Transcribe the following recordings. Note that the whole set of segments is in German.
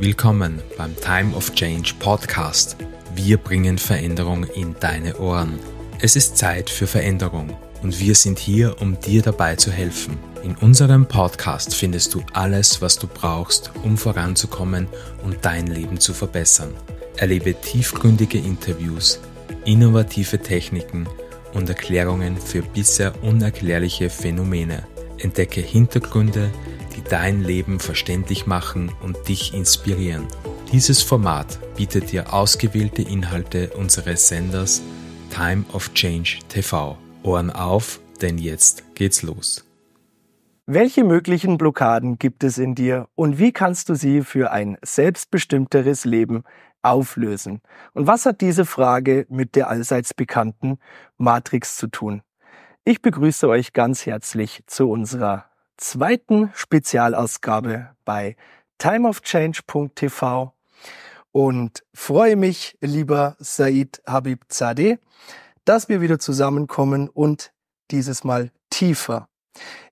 Willkommen beim Time of Change Podcast. Wir bringen Veränderung in deine Ohren. Es ist Zeit für Veränderung und wir sind hier, um dir dabei zu helfen. In unserem Podcast findest du alles, was du brauchst, um voranzukommen und dein Leben zu verbessern. Erlebe tiefgründige Interviews, innovative Techniken und Erklärungen für bisher unerklärliche Phänomene. Entdecke Hintergründe, dein Leben verständlich machen und dich inspirieren. Dieses Format bietet dir ausgewählte Inhalte unseres Senders Time of Change TV. Ohren auf, denn jetzt geht's los. Welche möglichen Blockaden gibt es in dir und wie kannst du sie für ein selbstbestimmteres Leben auflösen? Und was hat diese Frage mit der allseits bekannten Matrix zu tun? Ich begrüße euch ganz herzlich zu unserer zweiten Spezialausgabe bei timeofchange.tv und freue mich, lieber Said Habib Zadeh, dass wir wieder zusammenkommen und dieses Mal tiefer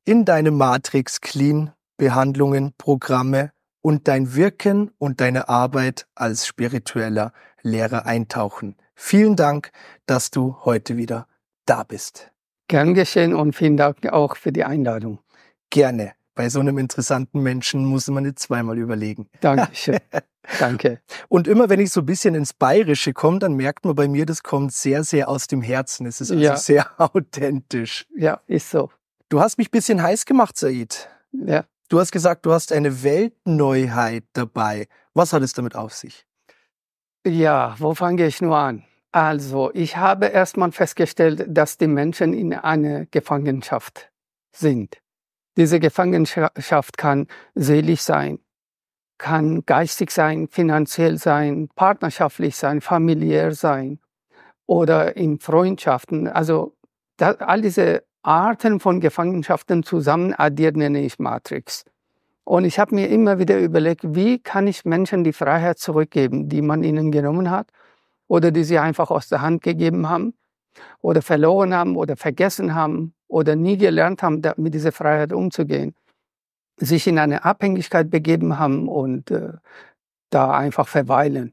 in deine Matrix Clean Behandlungen, Programme und dein Wirken und deine Arbeit als spiritueller Lehrer eintauchen. Vielen Dank, dass du heute wieder da bist. Gern geschehen und vielen Dank auch für die Einladung gerne. Bei so einem interessanten Menschen muss man nicht zweimal überlegen. Dankeschön. Danke. Und immer wenn ich so ein bisschen ins Bayerische komme, dann merkt man bei mir, das kommt sehr, sehr aus dem Herzen. Es ist also ja. sehr authentisch. Ja, ist so. Du hast mich ein bisschen heiß gemacht, Said. Ja. Du hast gesagt, du hast eine Weltneuheit dabei. Was hat es damit auf sich? Ja, wo fange ich nur an? Also, ich habe erstmal festgestellt, dass die Menschen in einer Gefangenschaft sind. Diese Gefangenschaft kann seelisch sein, kann geistig sein, finanziell sein, partnerschaftlich sein, familiär sein oder in Freundschaften. Also das, all diese Arten von Gefangenschaften zusammen addiert nenne ich Matrix. Und ich habe mir immer wieder überlegt, wie kann ich Menschen die Freiheit zurückgeben, die man ihnen genommen hat oder die sie einfach aus der Hand gegeben haben oder verloren haben oder vergessen haben oder nie gelernt haben, mit dieser Freiheit umzugehen, sich in eine Abhängigkeit begeben haben und äh, da einfach verweilen.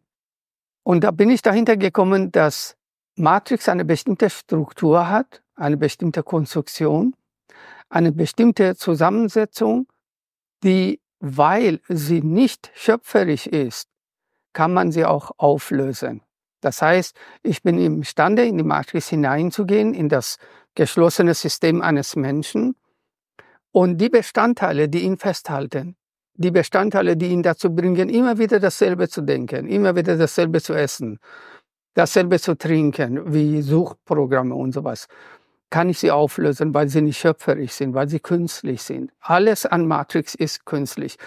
Und da bin ich dahinter gekommen, dass Matrix eine bestimmte Struktur hat, eine bestimmte Konstruktion, eine bestimmte Zusammensetzung, die, weil sie nicht schöpferisch ist, kann man sie auch auflösen. Das heißt, ich bin imstande, in die Matrix hineinzugehen, in das geschlossene System eines Menschen und die Bestandteile, die ihn festhalten, die Bestandteile, die ihn dazu bringen, immer wieder dasselbe zu denken, immer wieder dasselbe zu essen, dasselbe zu trinken, wie Suchprogramme und sowas, kann ich sie auflösen, weil sie nicht schöpferisch sind, weil sie künstlich sind. Alles an Matrix ist künstlich.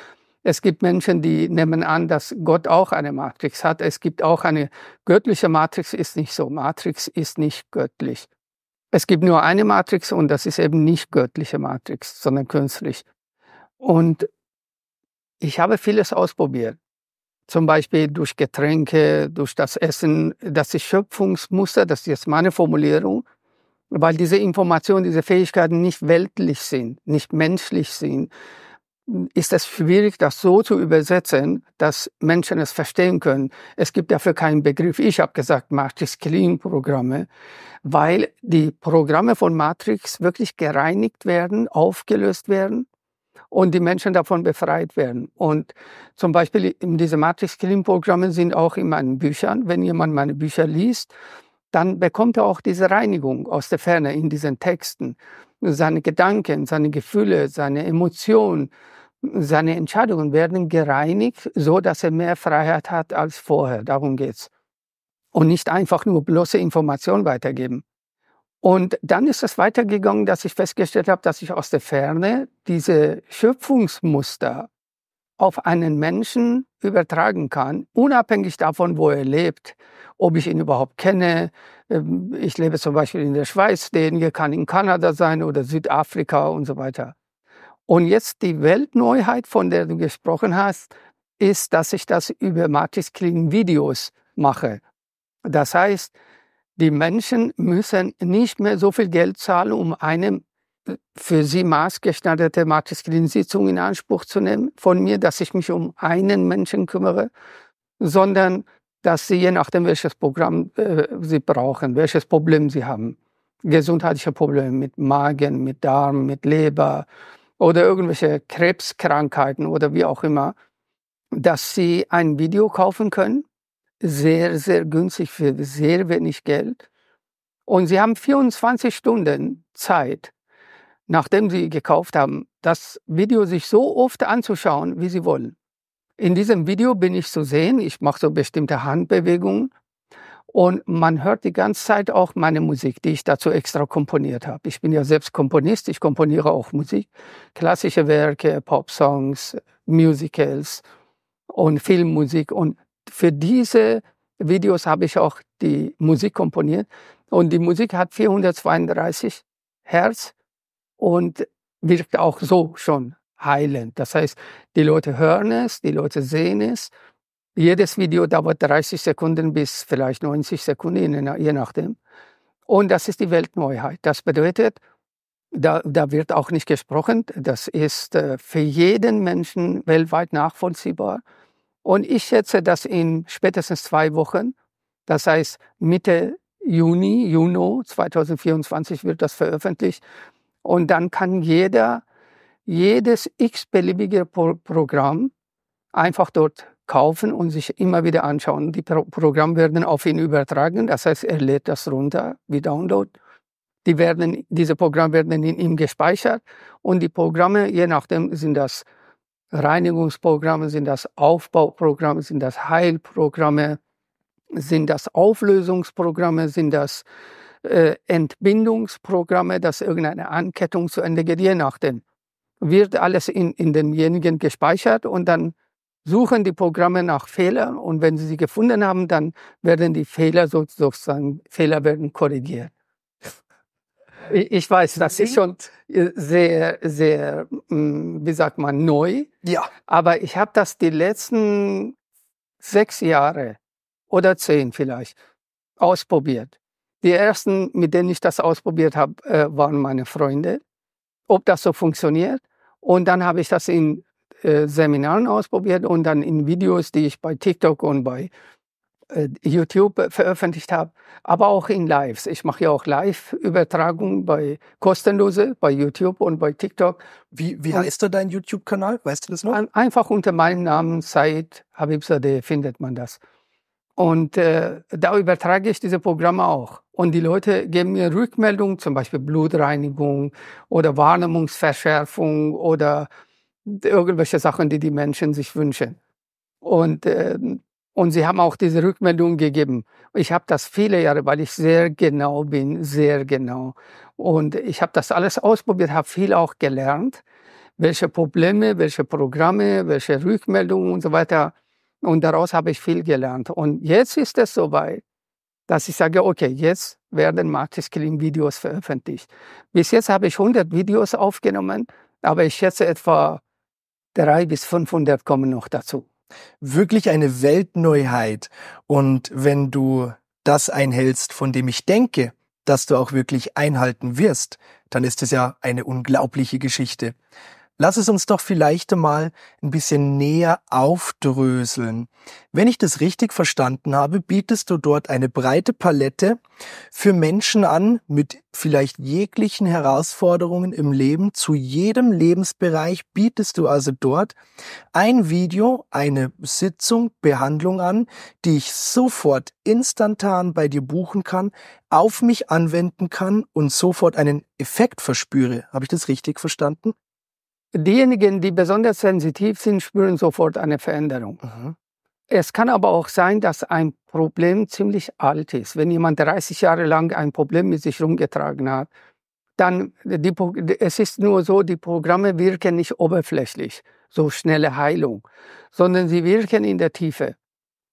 Es gibt Menschen, die nehmen an, dass Gott auch eine Matrix hat. Es gibt auch eine göttliche Matrix, ist nicht so. Matrix ist nicht göttlich. Es gibt nur eine Matrix und das ist eben nicht göttliche Matrix, sondern künstlich. Und ich habe vieles ausprobiert. Zum Beispiel durch Getränke, durch das Essen. Das ist Schöpfungsmuster, das ist jetzt meine Formulierung, weil diese Informationen, diese Fähigkeiten nicht weltlich sind, nicht menschlich sind ist es schwierig, das so zu übersetzen, dass Menschen es verstehen können. Es gibt dafür keinen Begriff. Ich habe gesagt, Matrix-Clean-Programme, weil die Programme von Matrix wirklich gereinigt werden, aufgelöst werden und die Menschen davon befreit werden. Und zum Beispiel diese Matrix-Clean-Programme sind auch in meinen Büchern. Wenn jemand meine Bücher liest, dann bekommt er auch diese Reinigung aus der Ferne in diesen Texten. Seine Gedanken, seine Gefühle, seine Emotionen, seine Entscheidungen werden gereinigt, so dass er mehr Freiheit hat als vorher. Darum geht's. Und nicht einfach nur bloße Informationen weitergeben. Und dann ist es weitergegangen, dass ich festgestellt habe, dass ich aus der Ferne diese Schöpfungsmuster auf einen Menschen übertragen kann, unabhängig davon, wo er lebt, ob ich ihn überhaupt kenne. Ähm, ich lebe zum Beispiel in der Schweiz, derjenige kann in Kanada sein oder Südafrika und so weiter. Und jetzt die Weltneuheit, von der du gesprochen hast, ist, dass ich das über Matrix Clean Videos mache. Das heißt, die Menschen müssen nicht mehr so viel Geld zahlen, um eine äh, für sie maßgeschneiderte Matrix Clean Sitzung in Anspruch zu nehmen von mir, dass ich mich um einen Menschen kümmere, sondern dass sie je nachdem, welches Programm äh, sie brauchen, welches Problem sie haben, gesundheitliche Probleme mit Magen, mit Darm, mit Leber, oder irgendwelche Krebskrankheiten oder wie auch immer, dass sie ein Video kaufen können, sehr, sehr günstig für sehr wenig Geld. Und sie haben 24 Stunden Zeit, nachdem sie gekauft haben, das Video sich so oft anzuschauen, wie sie wollen. In diesem Video bin ich zu sehen, ich mache so bestimmte Handbewegungen und man hört die ganze Zeit auch meine Musik, die ich dazu extra komponiert habe. Ich bin ja selbst Komponist, ich komponiere auch Musik, klassische Werke, Pop-Songs, Musicals und Filmmusik. Und für diese Videos habe ich auch die Musik komponiert. Und die Musik hat 432 Hertz und wirkt auch so schon heilend. Das heißt, die Leute hören es, die Leute sehen es jedes Video dauert 30 Sekunden bis vielleicht 90 Sekunden, je nachdem. Und das ist die Weltneuheit. Das bedeutet, da, da wird auch nicht gesprochen. Das ist äh, für jeden Menschen weltweit nachvollziehbar. Und ich schätze, dass in spätestens zwei Wochen, das heißt Mitte Juni, Juni 2024 wird das veröffentlicht. Und dann kann jeder jedes x-beliebige Programm einfach dort kaufen und sich immer wieder anschauen. Die Pro Programme werden auf ihn übertragen, das heißt, er lädt das runter wie Download. Die werden, diese Programme werden in ihm gespeichert und die Programme, je nachdem, sind das Reinigungsprogramme, sind das Aufbauprogramme, sind das Heilprogramme, sind das Auflösungsprogramme, sind das äh, Entbindungsprogramme, dass irgendeine Ankettung zu Ende geht, je nachdem. Wird alles in, in denjenigen gespeichert und dann suchen die Programme nach Fehlern und wenn sie sie gefunden haben, dann werden die Fehler sozusagen, Fehler werden korrigiert. Ich weiß, das ist schon sehr, sehr, mm, wie sagt man, neu. Ja. Aber ich habe das die letzten sechs Jahre oder zehn vielleicht ausprobiert. Die ersten, mit denen ich das ausprobiert habe, äh, waren meine Freunde, ob das so funktioniert. Und dann habe ich das in äh, Seminaren ausprobiert und dann in Videos, die ich bei TikTok und bei äh, YouTube veröffentlicht habe, aber auch in Lives. Ich mache ja auch Live-Übertragungen bei kostenlose, bei YouTube und bei TikTok. Wie, wie heißt und, du dein YouTube-Kanal? Weißt du das noch? An, einfach unter meinem Namen Said Habibzadeh findet man das. Und äh, da übertrage ich diese Programme auch. Und die Leute geben mir Rückmeldungen, zum Beispiel Blutreinigung oder Wahrnehmungsverschärfung oder irgendwelche Sachen, die die Menschen sich wünschen. Und, äh, und sie haben auch diese Rückmeldung gegeben. Ich habe das viele Jahre, weil ich sehr genau bin, sehr genau. Und ich habe das alles ausprobiert, habe viel auch gelernt, welche Probleme, welche Programme, welche Rückmeldungen und so weiter. Und daraus habe ich viel gelernt. Und jetzt ist es soweit, dass ich sage, okay, jetzt werden Martis Killing Videos veröffentlicht. Bis jetzt habe ich 100 Videos aufgenommen, aber ich schätze etwa 300 bis 500 kommen noch dazu. Wirklich eine Weltneuheit. Und wenn du das einhältst, von dem ich denke, dass du auch wirklich einhalten wirst, dann ist es ja eine unglaubliche Geschichte. Lass es uns doch vielleicht einmal ein bisschen näher aufdröseln. Wenn ich das richtig verstanden habe, bietest du dort eine breite Palette für Menschen an mit vielleicht jeglichen Herausforderungen im Leben. Zu jedem Lebensbereich bietest du also dort ein Video, eine Sitzung, Behandlung an, die ich sofort instantan bei dir buchen kann, auf mich anwenden kann und sofort einen Effekt verspüre. Habe ich das richtig verstanden? diejenigen, die besonders sensitiv sind, spüren sofort eine Veränderung. Mhm. Es kann aber auch sein, dass ein Problem ziemlich alt ist. Wenn jemand 30 Jahre lang ein Problem mit sich rumgetragen hat, dann äh, die, es ist nur so, die Programme wirken nicht oberflächlich, so schnelle Heilung, sondern sie wirken in der Tiefe.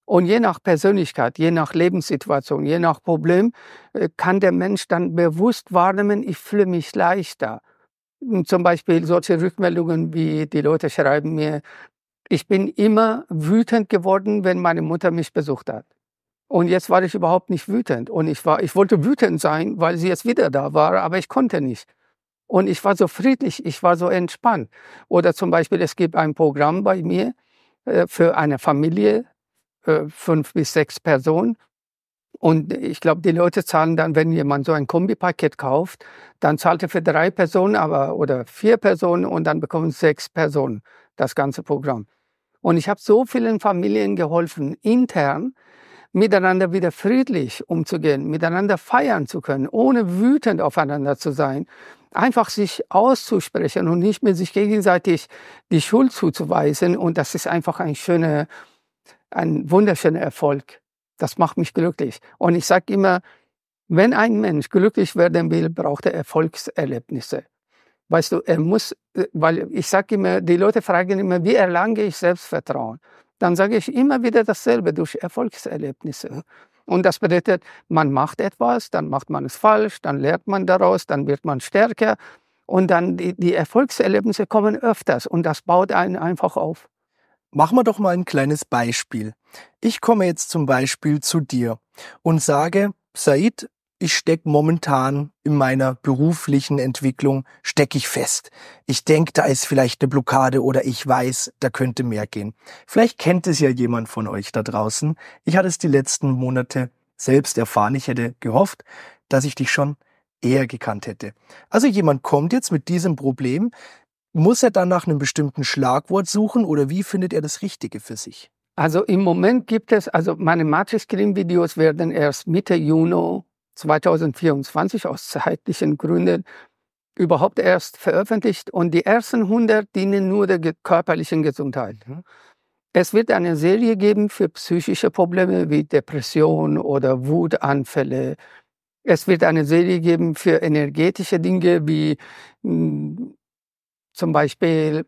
Und je nach Persönlichkeit, je nach Lebenssituation, je nach Problem äh, kann der Mensch dann bewusst wahrnehmen, ich fühle mich leichter zum Beispiel solche Rückmeldungen wie die Leute schreiben mir, ich bin immer wütend geworden, wenn meine Mutter mich besucht hat. Und jetzt war ich überhaupt nicht wütend. Und ich war, ich wollte wütend sein, weil sie jetzt wieder da war, aber ich konnte nicht. Und ich war so friedlich, ich war so entspannt. Oder zum Beispiel, es gibt ein Programm bei mir äh, für eine Familie, äh, fünf bis sechs Personen. Und ich glaube, die Leute zahlen dann, wenn jemand so ein Kombipaket kauft, dann zahlt er für drei Personen aber, oder vier Personen und dann bekommen sechs Personen das ganze Programm. Und ich habe so vielen Familien geholfen, intern miteinander wieder friedlich umzugehen, miteinander feiern zu können, ohne wütend aufeinander zu sein, einfach sich auszusprechen und nicht mehr sich gegenseitig die Schuld zuzuweisen. Und das ist einfach ein schöner, ein wunderschöner Erfolg. Das macht mich glücklich. Und ich sage immer, wenn ein Mensch glücklich werden will, braucht er Erfolgserlebnisse. Weißt du, er muss, äh, weil ich sage immer, die Leute fragen immer, wie erlange ich Selbstvertrauen? Dann sage ich immer wieder dasselbe, durch Erfolgserlebnisse. Und das bedeutet, man macht etwas, dann macht man es falsch, dann lernt man daraus, dann wird man stärker. Und dann die, die Erfolgserlebnisse kommen öfters und das baut einen einfach auf. Machen wir doch mal ein kleines Beispiel. Ich komme jetzt zum Beispiel zu dir und sage, Said, ich stecke momentan in meiner beruflichen Entwicklung, stecke ich fest. Ich denke, da ist vielleicht eine Blockade oder ich weiß, da könnte mehr gehen. Vielleicht kennt es ja jemand von euch da draußen. Ich hatte es die letzten Monate selbst erfahren. Ich hätte gehofft, dass ich dich schon eher gekannt hätte. Also jemand kommt jetzt mit diesem Problem, muss er dann nach einem bestimmten Schlagwort suchen oder wie findet er das Richtige für sich? Also im Moment gibt es, also meine matrix screen videos werden erst Mitte Juni 2024 aus zeitlichen Gründen überhaupt erst veröffentlicht und die ersten 100 dienen nur der körperlichen Gesundheit. Mhm. Es wird eine Serie geben für psychische Probleme wie Depression oder Wutanfälle. Es wird eine Serie geben für energetische Dinge wie hm, zum Beispiel,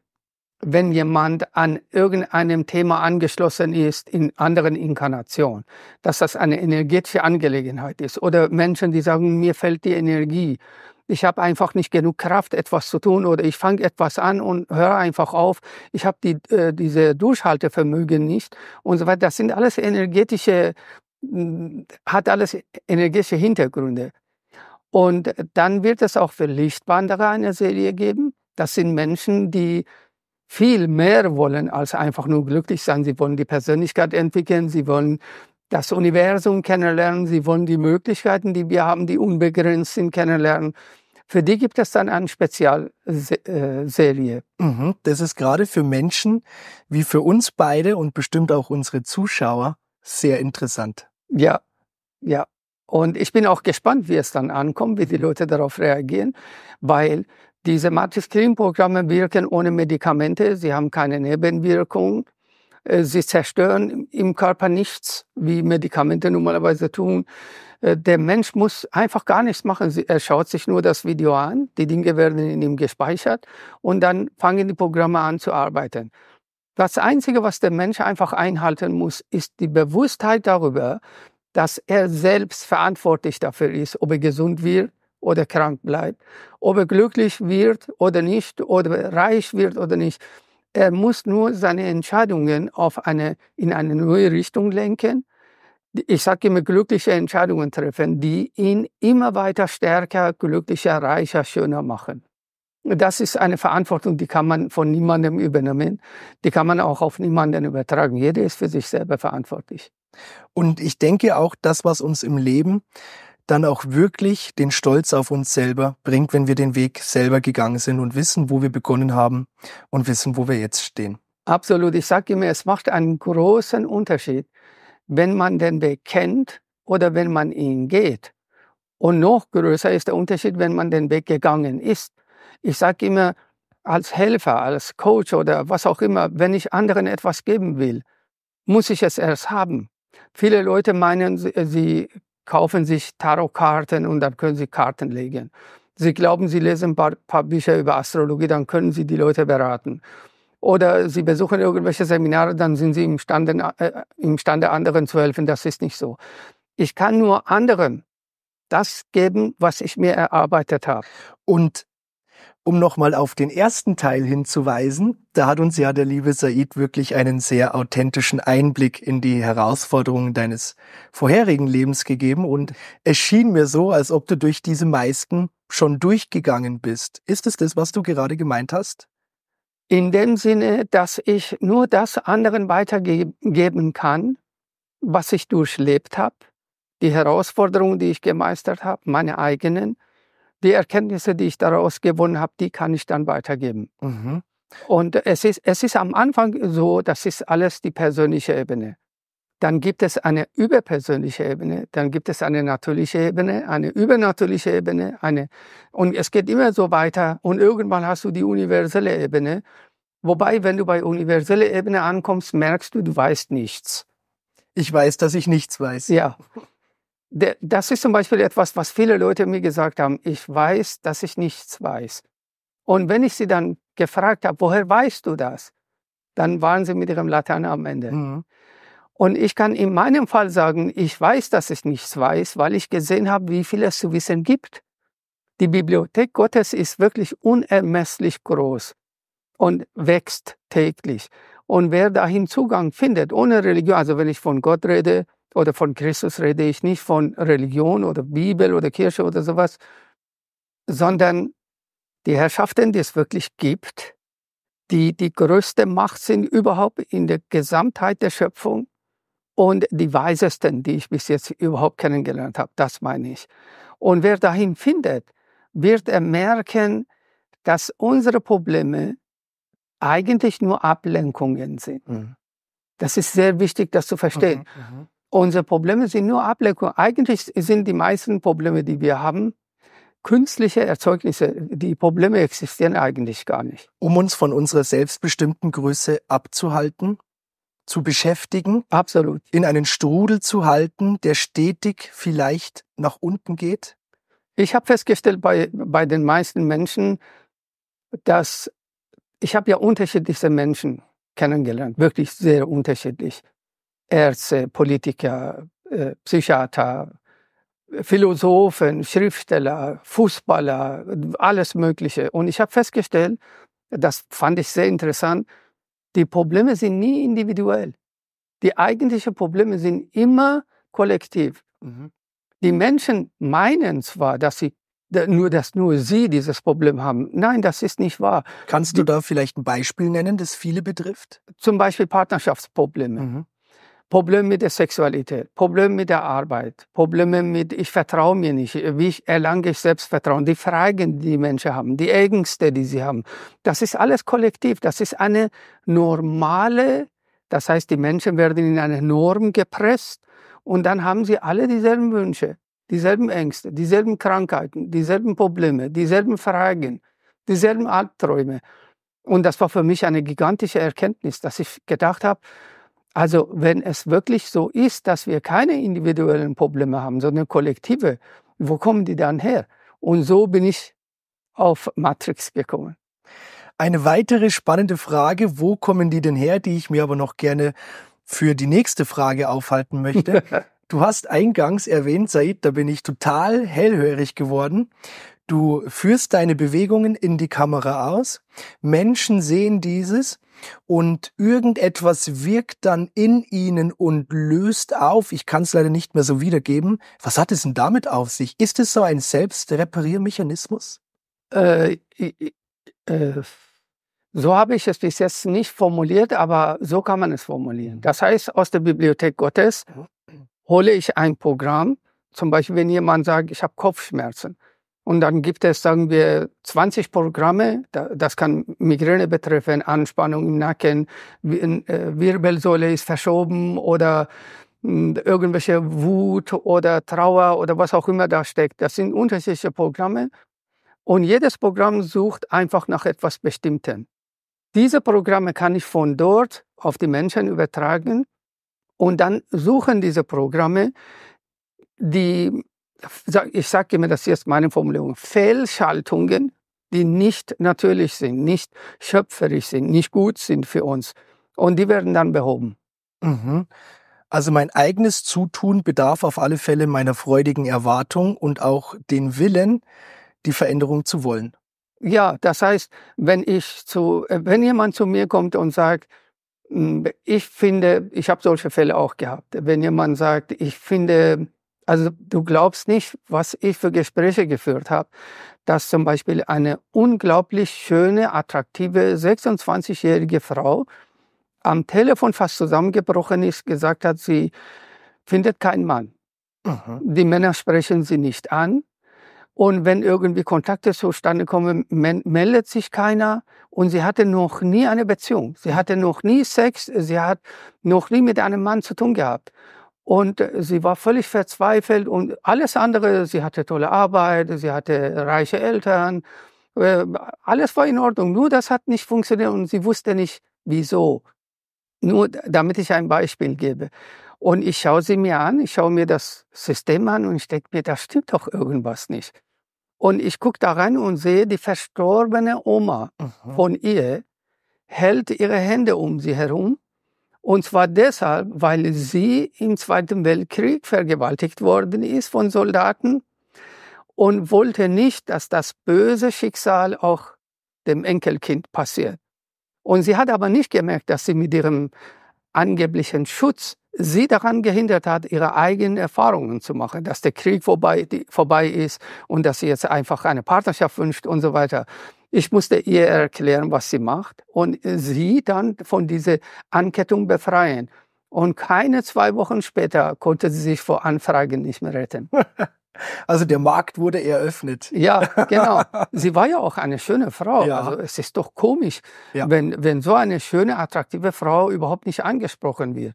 wenn jemand an irgendeinem Thema angeschlossen ist in anderen Inkarnationen, dass das eine energetische Angelegenheit ist. Oder Menschen, die sagen, mir fällt die Energie. Ich habe einfach nicht genug Kraft, etwas zu tun oder ich fange etwas an und höre einfach auf. Ich habe die, äh, diese Durchhaltevermögen nicht und so weiter. Das sind alles energetische, mm, hat alles energetische Hintergründe. Und dann wird es auch für Lichtwanderer eine Serie geben das sind Menschen, die viel mehr wollen als einfach nur glücklich sein. Sie wollen die Persönlichkeit entwickeln, sie wollen das Universum kennenlernen, sie wollen die Möglichkeiten, die wir haben, die unbegrenzt sind, kennenlernen. Für die gibt es dann eine Spezialserie. Äh, mhm. Das ist gerade für Menschen wie für uns beide und bestimmt auch unsere Zuschauer sehr interessant. Ja, ja. Und ich bin auch gespannt, wie es dann ankommt, wie die Leute darauf reagieren, weil diese Matistrin-Programme wirken ohne Medikamente, sie haben keine Nebenwirkungen, äh, sie zerstören im Körper nichts, wie Medikamente normalerweise tun. Äh, der Mensch muss einfach gar nichts machen. Er schaut sich nur das Video an, die Dinge werden in ihm gespeichert und dann fangen die Programme an zu arbeiten. Das Einzige, was der Mensch einfach einhalten muss, ist die Bewusstheit darüber, dass er selbst verantwortlich dafür ist, ob er gesund wird oder krank bleibt, ob er glücklich wird oder nicht, oder reich wird oder nicht. Er muss nur seine Entscheidungen auf eine, in eine neue Richtung lenken. Ich sage immer, glückliche Entscheidungen treffen, die ihn immer weiter stärker, glücklicher, reicher, schöner machen. Das ist eine Verantwortung, die kann man von niemandem übernehmen. Die kann man auch auf niemanden übertragen. Jeder ist für sich selber verantwortlich. Und ich denke auch, das, was uns im Leben dann auch wirklich den Stolz auf uns selber bringt, wenn wir den Weg selber gegangen sind und wissen, wo wir begonnen haben und wissen, wo wir jetzt stehen. Absolut. Ich sage immer, es macht einen großen Unterschied, wenn man den Weg kennt oder wenn man ihn geht. Und noch größer ist der Unterschied, wenn man den Weg gegangen ist. Ich sage immer, als Helfer, als Coach oder was auch immer, wenn ich anderen etwas geben will, muss ich es erst haben. Viele Leute meinen, sie kaufen sich Tarotkarten und dann können sie Karten legen. Sie glauben, sie lesen ein paar, paar Bücher über Astrologie, dann können sie die Leute beraten. Oder sie besuchen irgendwelche Seminare, dann sind sie imstande, äh, imstande anderen zu helfen. Das ist nicht so. Ich kann nur anderen das geben, was ich mir erarbeitet habe. Und um nochmal auf den ersten Teil hinzuweisen, da hat uns ja der liebe Said wirklich einen sehr authentischen Einblick in die Herausforderungen deines vorherigen Lebens gegeben und es schien mir so, als ob du durch diese meisten schon durchgegangen bist. Ist es das, was du gerade gemeint hast? In dem Sinne, dass ich nur das anderen weitergeben kann, was ich durchlebt habe, die Herausforderungen, die ich gemeistert habe, meine eigenen, die Erkenntnisse, die ich daraus gewonnen habe, die kann ich dann weitergeben. Mhm. Und es ist, es ist am Anfang so, das ist alles die persönliche Ebene. Dann gibt es eine überpersönliche Ebene, dann gibt es eine natürliche Ebene, eine übernatürliche Ebene, eine, und es geht immer so weiter. Und irgendwann hast du die universelle Ebene. Wobei, wenn du bei universeller Ebene ankommst, merkst du, du weißt nichts. Ich weiß, dass ich nichts weiß. Ja. das ist zum Beispiel etwas, was viele Leute mir gesagt haben. Ich weiß, dass ich nichts weiß. Und wenn ich sie dann gefragt habe, woher weißt du das? Dann waren sie mit ihrem Latein am Ende. Mhm. Und ich kann in meinem Fall sagen, ich weiß, dass ich nichts weiß, weil ich gesehen habe, wie viel es zu wissen gibt. Die Bibliothek Gottes ist wirklich unermesslich groß und wächst täglich. Und wer dahin Zugang findet, ohne Religion, also wenn ich von Gott rede, oder von Christus rede ich nicht, von Religion oder Bibel oder Kirche oder sowas, sondern die Herrschaften, die es wirklich gibt, die die größte Macht sind überhaupt in der Gesamtheit der Schöpfung und die weisesten, die ich bis jetzt überhaupt kennengelernt habe, das meine ich. Und wer dahin findet, wird er merken, dass unsere Probleme eigentlich nur Ablenkungen sind. Mhm. Das ist sehr wichtig, das zu verstehen. Mhm, mhm. Unsere Probleme sind nur Ablenkungen. Eigentlich sind die meisten Probleme, die wir haben, künstliche Erzeugnisse. Die Probleme existieren eigentlich gar nicht. Um uns von unserer selbstbestimmten Größe abzuhalten, zu beschäftigen, absolut, in einen Strudel zu halten, der stetig vielleicht nach unten geht? Ich habe festgestellt bei, bei den meisten Menschen, dass ich habe ja unterschiedlichste Menschen kennengelernt, wirklich sehr unterschiedlich. Ärzte, Politiker, äh, Psychiater, äh, Philosophen, Schriftsteller, Fußballer, alles Mögliche. Und ich habe festgestellt, das fand ich sehr interessant, die Probleme sind nie individuell. Die eigentlichen Probleme sind immer kollektiv. Mhm. Die Menschen meinen zwar, dass sie nur, dass nur sie dieses Problem haben. Nein, das ist nicht wahr. Kannst du da vielleicht ein Beispiel nennen, das viele betrifft? Zum Beispiel Partnerschaftsprobleme. Mhm. Probleme mit der Sexualität, Probleme mit der Arbeit, Probleme mit, ich vertraue mir nicht, wie ich erlange ich Selbstvertrauen, die Fragen, die die Menschen haben, die Ängste, die sie haben. Das ist alles kollektiv, das ist eine normale, das heißt, die Menschen werden in eine Norm gepresst und dann haben sie alle dieselben Wünsche, dieselben Ängste, dieselben Krankheiten, dieselben Probleme, dieselben Fragen, dieselben Albträume. Und das war für mich eine gigantische Erkenntnis, dass ich gedacht habe, also wenn es wirklich so ist, dass wir keine individuellen Probleme haben, sondern kollektive, wo kommen die dann her? Und so bin ich auf Matrix gekommen. Eine weitere spannende Frage, wo kommen die denn her, die ich mir aber noch gerne für die nächste Frage aufhalten möchte. Du hast eingangs erwähnt, Said, da bin ich total hellhörig geworden, Du führst deine Bewegungen in die Kamera aus. Menschen sehen dieses und irgendetwas wirkt dann in ihnen und löst auf. Ich kann es leider nicht mehr so wiedergeben. Was hat es denn damit auf sich? Ist es so ein Selbstrepariermechanismus? Äh, äh, so habe ich es bis jetzt nicht formuliert, aber so kann man es formulieren. Das heißt, aus der Bibliothek Gottes hole ich ein Programm. Zum Beispiel, wenn jemand sagt, ich habe Kopfschmerzen und dann gibt es, sagen wir, 20 Programme. Das kann Migräne betreffen, Anspannung im Nacken, äh, Wirbelsäule ist verschoben oder hm, irgendwelche Wut oder Trauer oder was auch immer da steckt. Das sind unterschiedliche Programme. Und jedes Programm sucht einfach nach etwas Bestimmten. Diese Programme kann ich von dort auf die Menschen übertragen und dann suchen diese Programme die ich sage immer, das ist meine Formulierung, Fehlschaltungen, die nicht natürlich sind, nicht schöpferisch sind, nicht gut sind für uns. Und die werden dann behoben. Mhm. Also mein eigenes Zutun bedarf auf alle Fälle meiner freudigen Erwartung und auch den Willen, die Veränderung zu wollen. Ja, das heißt, wenn ich zu, äh, wenn jemand zu mir kommt und sagt, hm, ich finde, ich habe solche Fälle auch gehabt. Wenn jemand sagt, ich finde also du glaubst nicht, was ich für Gespräche geführt habe, dass zum Beispiel eine unglaublich schöne, attraktive 26-jährige Frau am Telefon fast zusammengebrochen ist, gesagt hat, sie findet keinen Mann. Aha. Mhm. Die Männer sprechen sie nicht an. Und wenn irgendwie Kontakte zustande kommen, meldet sich keiner. Und sie hatte noch nie eine Beziehung. Sie mhm. hatte noch nie Sex. Sie hat noch nie mit einem Mann zu tun gehabt. Und äh, sie war völlig verzweifelt und alles andere, sie hatte tolle Arbeit, sie hatte reiche Eltern, äh, alles war in Ordnung, nur das hat nicht funktioniert und sie wusste nicht, wieso. Nur damit ich ein Beispiel gebe. Und ich schaue sie mir an, ich schaue mir das System an und ich denke mir, da stimmt doch irgendwas nicht. Und ich gucke da rein und sehe, die verstorbene Oma mhm. von ihr hält ihre Hände um sie herum und zwar deshalb, weil sie im Zweiten Weltkrieg vergewaltigt worden ist von Soldaten und wollte nicht, dass das böse Schicksal auch dem Enkelkind passiert. Und sie hat aber nicht gemerkt, dass sie mit ihrem angeblichen Schutz sie daran gehindert hat, ihre eigenen Erfahrungen zu machen, dass der Krieg vorbei, die, vorbei ist und dass sie jetzt einfach eine Partnerschaft wünscht und so weiter. Ich musste ihr erklären, was sie macht und sie dann von dieser Ankettung befreien. Und keine zwei Wochen später konnte sie sich vor Anfragen nicht mehr retten. Also der Markt wurde eröffnet. Ja, genau. Sie war ja auch eine schöne Frau. Ja. Also es ist doch komisch, ja. wenn, wenn so eine schöne, attraktive Frau überhaupt nicht angesprochen wird.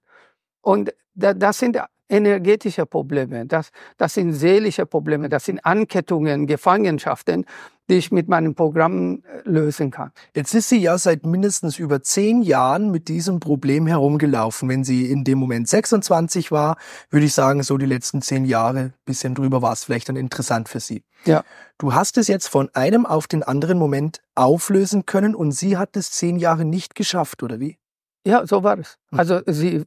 Und das sind energetische Probleme, das, das sind seelische Probleme, das sind Ankettungen, Gefangenschaften, die ich mit meinen Programmen äh, lösen kann. Jetzt ist sie ja seit mindestens über zehn Jahren mit diesem Problem herumgelaufen. Wenn sie in dem Moment 26 war, würde ich sagen, so die letzten zehn Jahre, bisschen drüber war es vielleicht dann interessant für sie. Ja. Du hast es jetzt von einem auf den anderen Moment auflösen können und sie hat es zehn Jahre nicht geschafft, oder wie? Ja, so war es. Hm. Also sie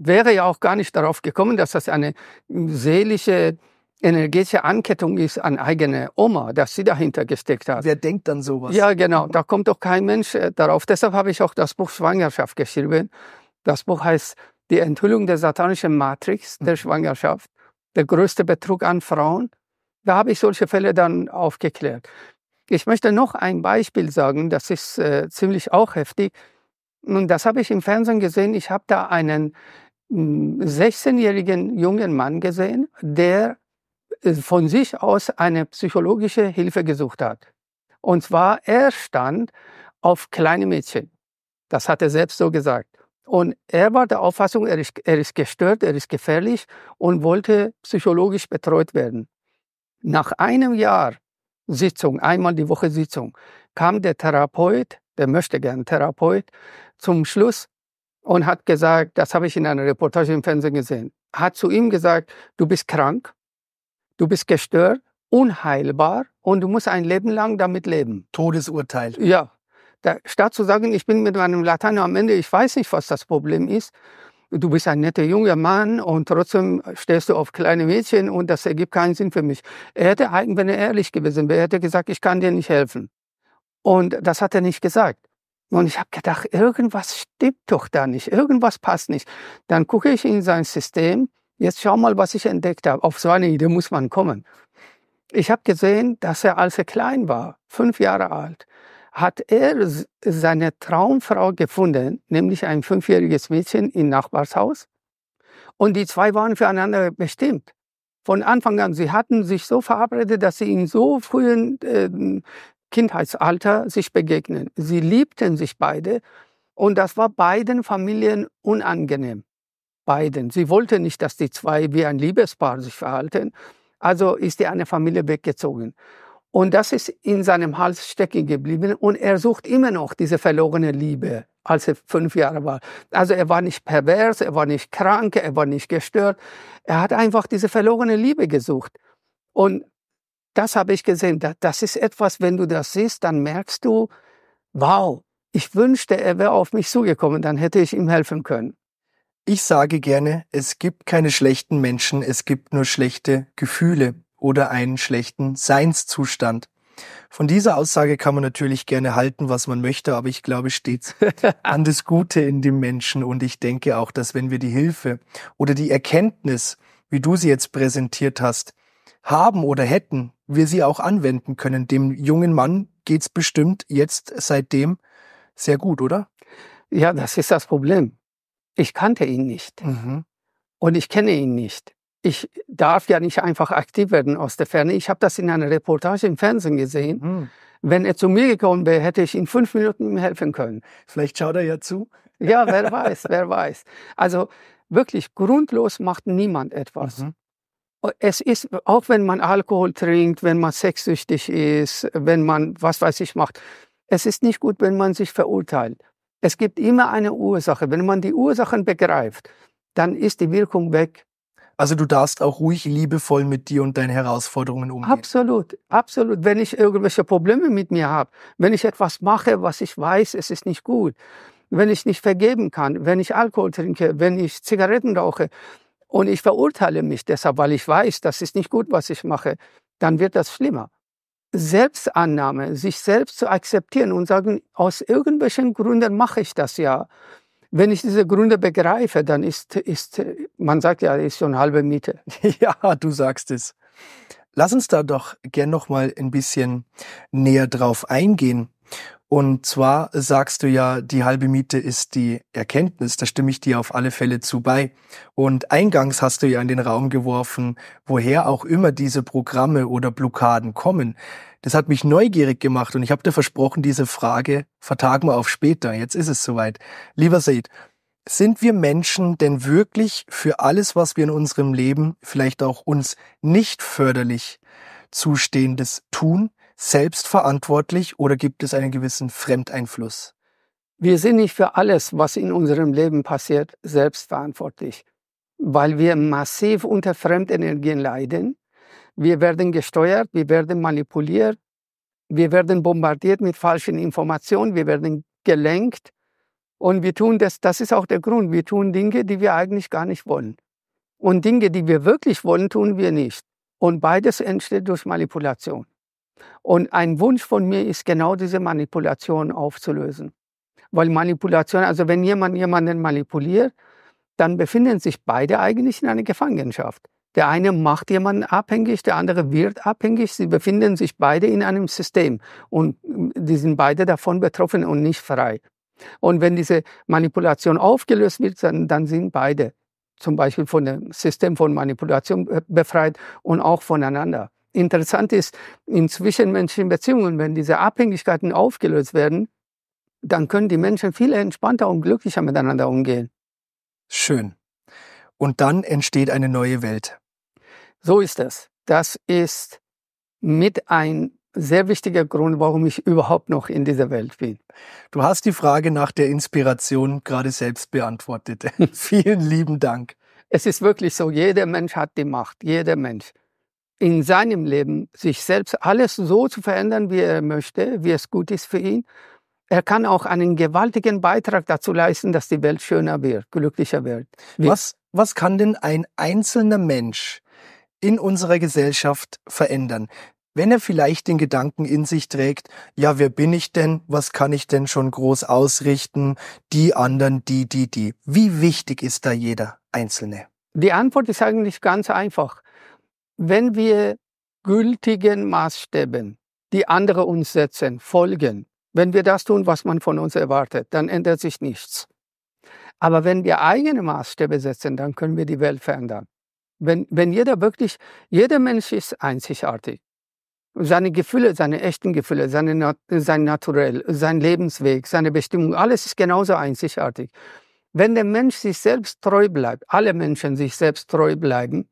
wäre ja auch gar nicht darauf gekommen, dass das eine seelische energetische Ankettung ist an eigene Oma, dass sie dahinter gesteckt hat. Wer denkt dann sowas? Ja, genau. Mhm. Da kommt doch kein Mensch äh, darauf. Deshalb habe ich auch das Buch Schwangerschaft geschrieben. Das Buch heißt Die Enthüllung der satanischen Matrix der mhm. Schwangerschaft, der größte Betrug an Frauen. Da habe ich solche Fälle dann aufgeklärt. Ich möchte noch ein Beispiel sagen, das ist äh, ziemlich auch heftig. Nun, das habe ich im Fernsehen gesehen. Ich habe da einen 16-jährigen jungen Mann gesehen, der äh, von sich aus eine psychologische Hilfe gesucht hat. Und zwar, er stand auf kleine Mädchen. Das hat er selbst so gesagt. Und er war der Auffassung, er ist, er ist gestört, er ist gefährlich und wollte psychologisch betreut werden. Nach einem Jahr Sitzung, einmal die Woche Sitzung, kam der Therapeut, der möchte gern Therapeut, zum Schluss, und hat gesagt, das habe ich in einer Reportage im Fernsehen gesehen, hat zu ihm gesagt, du bist krank, du bist gestört, unheilbar und du musst ein Leben lang damit leben. Todesurteil. Ja. Da, statt zu sagen, ich bin mit meinem Latein am Ende, ich weiß nicht, was das Problem ist. Du bist ein netter junger Mann und trotzdem stehst du auf kleine Mädchen und das ergibt keinen Sinn für mich. Er hätte, eigentlich, wenn er ehrlich gewesen wäre, hätte gesagt, ich kann dir nicht helfen. Und das hat er nicht gesagt. Und ich habe gedacht, irgendwas stimmt doch da nicht, irgendwas passt nicht. Dann gucke ich in sein System, jetzt schau mal, was ich entdeckt habe. Auf so eine Idee muss man kommen. Ich habe gesehen, dass er, als er klein war, fünf Jahre alt, hat er seine Traumfrau gefunden, nämlich ein fünfjähriges Mädchen im Nachbarshaus. Und die zwei waren füreinander bestimmt. Von Anfang an, sie hatten sich so verabredet, dass sie in so frühen äh, Kindheitsalter sich begegnen. Sie liebten sich beide und das war beiden Familien unangenehm. Beiden. Sie wollten nicht, dass die zwei wie ein Liebespaar sich verhalten. Also ist er eine Familie weggezogen. Und das ist in seinem Hals stecken geblieben und er sucht immer noch diese verlorene Liebe, als er fünf Jahre war. Also er war nicht pervers, er war nicht krank, er war nicht gestört. Er hat einfach diese verlorene Liebe gesucht. Und das habe ich gesehen. Das ist etwas, wenn du das siehst, dann merkst du, wow, ich wünschte, er wäre auf mich zugekommen, dann hätte ich ihm helfen können. Ich sage gerne, es gibt keine schlechten Menschen, es gibt nur schlechte Gefühle oder einen schlechten Seinszustand. Von dieser Aussage kann man natürlich gerne halten, was man möchte, aber ich glaube stets an das Gute in dem Menschen und ich denke auch, dass wenn wir die Hilfe oder die Erkenntnis, wie du sie jetzt präsentiert hast, haben oder hätten, wir sie auch anwenden können. Dem jungen Mann geht es bestimmt jetzt seitdem sehr gut, oder? Ja, das ist das Problem. Ich kannte ihn nicht. Mhm. Und ich kenne ihn nicht. Ich darf ja nicht einfach aktiv werden aus der Ferne. Ich habe das in einer Reportage im Fernsehen gesehen. Mhm. Wenn er zu mir gekommen wäre, hätte ich in fünf Minuten ihm helfen können. Vielleicht schaut er ja zu. Ja, wer weiß, wer weiß. Also wirklich, grundlos macht niemand etwas. Mhm es ist, auch wenn man Alkohol trinkt, wenn man sexsüchtig ist, wenn man was weiß ich macht, es ist nicht gut, wenn man sich verurteilt. Es gibt immer eine Ursache. Wenn man die Ursachen begreift, dann ist die Wirkung weg. Also du darfst auch ruhig liebevoll mit dir und deinen Herausforderungen umgehen. Absolut, absolut. Wenn ich irgendwelche Probleme mit mir habe, wenn ich etwas mache, was ich weiß, es ist nicht gut, wenn ich nicht vergeben kann, wenn ich Alkohol trinke, wenn ich Zigaretten rauche, und ich verurteile mich deshalb, weil ich weiß, das ist nicht gut, was ich mache, dann wird das schlimmer. Selbstannahme, sich selbst zu akzeptieren und sagen, aus irgendwelchen Gründen mache ich das ja. Wenn ich diese Gründe begreife, dann ist, ist man sagt ja, ist schon halbe Miete. Ja, du sagst es. Lass uns da doch gern nochmal ein bisschen näher drauf eingehen. Und zwar sagst du ja, die halbe Miete ist die Erkenntnis. Da stimme ich dir auf alle Fälle zu bei. Und eingangs hast du ja in den Raum geworfen, woher auch immer diese Programme oder Blockaden kommen. Das hat mich neugierig gemacht und ich habe dir versprochen, diese Frage vertagen wir auf später. Jetzt ist es soweit. Lieber Said, sind wir Menschen denn wirklich für alles, was wir in unserem Leben, vielleicht auch uns nicht förderlich zustehendes tun, selbstverantwortlich oder gibt es einen gewissen Fremdeinfluss? Wir sind nicht für alles, was in unserem Leben passiert, selbstverantwortlich, weil wir massiv unter Fremdenergien leiden. Wir werden gesteuert, wir werden manipuliert, wir werden bombardiert mit falschen Informationen, wir werden gelenkt und wir tun das, das ist auch der Grund, wir tun Dinge, die wir eigentlich gar nicht wollen. Und Dinge, die wir wirklich wollen, tun wir nicht. Und beides entsteht durch Manipulation. Und ein Wunsch von mir ist genau diese Manipulation aufzulösen. Weil Manipulation, also wenn jemand jemanden manipuliert, dann befinden sich beide eigentlich in einer Gefangenschaft. Der eine macht jemanden abhängig, der andere wird abhängig. Sie befinden sich beide in einem System und mm, die sind beide davon betroffen und nicht frei. Und wenn diese Manipulation aufgelöst wird, dann, dann sind beide zum Beispiel von dem System von Manipulation äh, befreit und auch voneinander. Interessant ist, in zwischenmenschlichen Beziehungen, wenn diese Abhängigkeiten aufgelöst werden, dann können die Menschen viel entspannter und glücklicher miteinander umgehen. Schön. Und dann entsteht eine neue Welt. So ist es. Das ist mit ein sehr wichtiger Grund, warum ich überhaupt noch in dieser Welt bin. Du hast die Frage nach der Inspiration gerade selbst beantwortet. Vielen lieben Dank. Es ist wirklich so, jeder Mensch hat die Macht, jeder Mensch in seinem Leben, sich selbst alles so zu verändern, wie er möchte, wie es gut ist für ihn. Er kann auch einen gewaltigen Beitrag dazu leisten, dass die Welt schöner wird, glücklicher wird. Was, was kann denn ein einzelner Mensch in unserer Gesellschaft verändern? Wenn er vielleicht den Gedanken in sich trägt, ja, wer bin ich denn? Was kann ich denn schon groß ausrichten? Die anderen, die, die, die. Wie wichtig ist da jeder Einzelne? Die Antwort ist eigentlich ganz einfach. Wenn wir gültigen Maßstäben, die andere uns setzen, folgen, wenn wir das tun, was man von uns erwartet, dann ändert sich nichts. Aber wenn wir eigene Maßstäbe setzen, dann können wir die Welt verändern. Wenn, wenn jeder wirklich, jeder Mensch ist einzigartig. Seine Gefühle, seine echten Gefühle, seine, sein Naturell, sein Lebensweg, seine Bestimmung, alles ist genauso einzigartig. Wenn der Mensch sich selbst treu bleibt, alle Menschen sich selbst treu bleiben,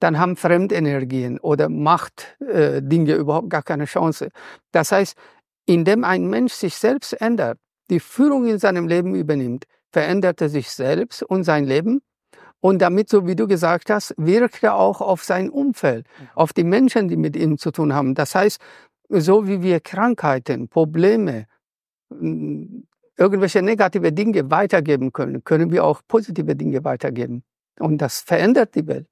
dann haben Fremdenergien oder Machtdinge äh, überhaupt gar keine Chance. Das heißt, indem ein Mensch sich selbst ändert, die Führung in seinem Leben übernimmt, verändert er sich selbst und sein Leben. Und damit, so wie du gesagt hast, wirkt er auch auf sein Umfeld, auf die Menschen, die mit ihm zu tun haben. Das heißt, so wie wir Krankheiten, Probleme, irgendwelche negative Dinge weitergeben können, können wir auch positive Dinge weitergeben. Und das verändert die Welt.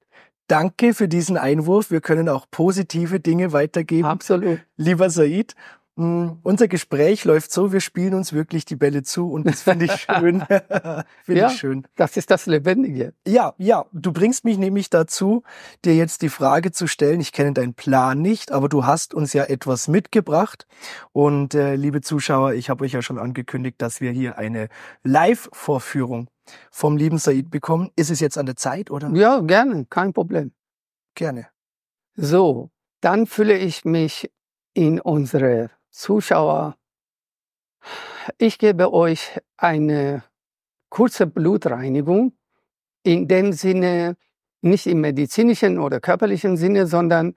Danke für diesen Einwurf. Wir können auch positive Dinge weitergeben. Absolut. Lieber Said, hm, unser Gespräch läuft so, wir spielen uns wirklich die Bälle zu und das finde ich schön. finde ja, ich schön. Das ist das Lebendige. Ja, ja. Du bringst mich nämlich dazu, dir jetzt die Frage zu stellen. Ich kenne deinen Plan nicht, aber du hast uns ja etwas mitgebracht. Und äh, liebe Zuschauer, ich habe euch ja schon angekündigt, dass wir hier eine Live-Vorführung vom lieben Said bekommen. Ist es jetzt an der Zeit, oder? Ja, gerne, kein Problem. Gerne. So, dann fühle ich mich in unsere Zuschauer. Ich gebe euch eine kurze Blutreinigung, in dem Sinne nicht im medizinischen oder körperlichen Sinne, sondern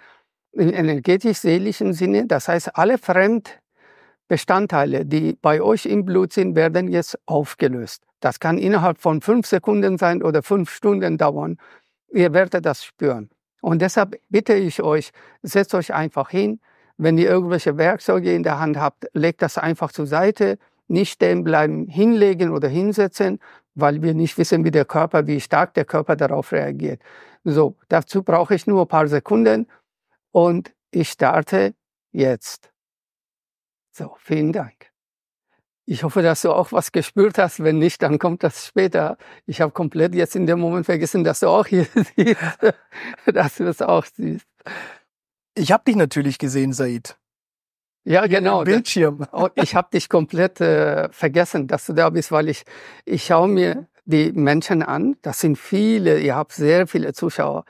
im energetisch-seelischen Sinne. Das heißt, alle Fremdbestandteile, die bei euch im Blut sind, werden jetzt aufgelöst. Das kann innerhalb von fünf Sekunden sein oder fünf Stunden dauern. Ihr werdet das spüren. Und deshalb bitte ich euch, setzt euch einfach hin. Wenn ihr irgendwelche Werkzeuge in der Hand habt, legt das einfach zur Seite. Nicht stehen bleiben, hinlegen oder hinsetzen, weil wir nicht wissen, wie der Körper, wie stark der Körper darauf reagiert. So, dazu brauche ich nur ein paar Sekunden und ich starte jetzt. So, vielen Dank. Ich hoffe, dass du auch was gespürt hast. Wenn nicht, dann kommt das später. Ich habe komplett jetzt in dem Moment vergessen, dass du auch hier siehst, dass du es auch siehst. Ich habe dich natürlich gesehen, Said. Ja, genau. Bildschirm. ich habe dich komplett äh, vergessen, dass du da bist, weil ich, ich schaue mir die Menschen an. Das sind viele, ihr habt sehr viele Zuschauer.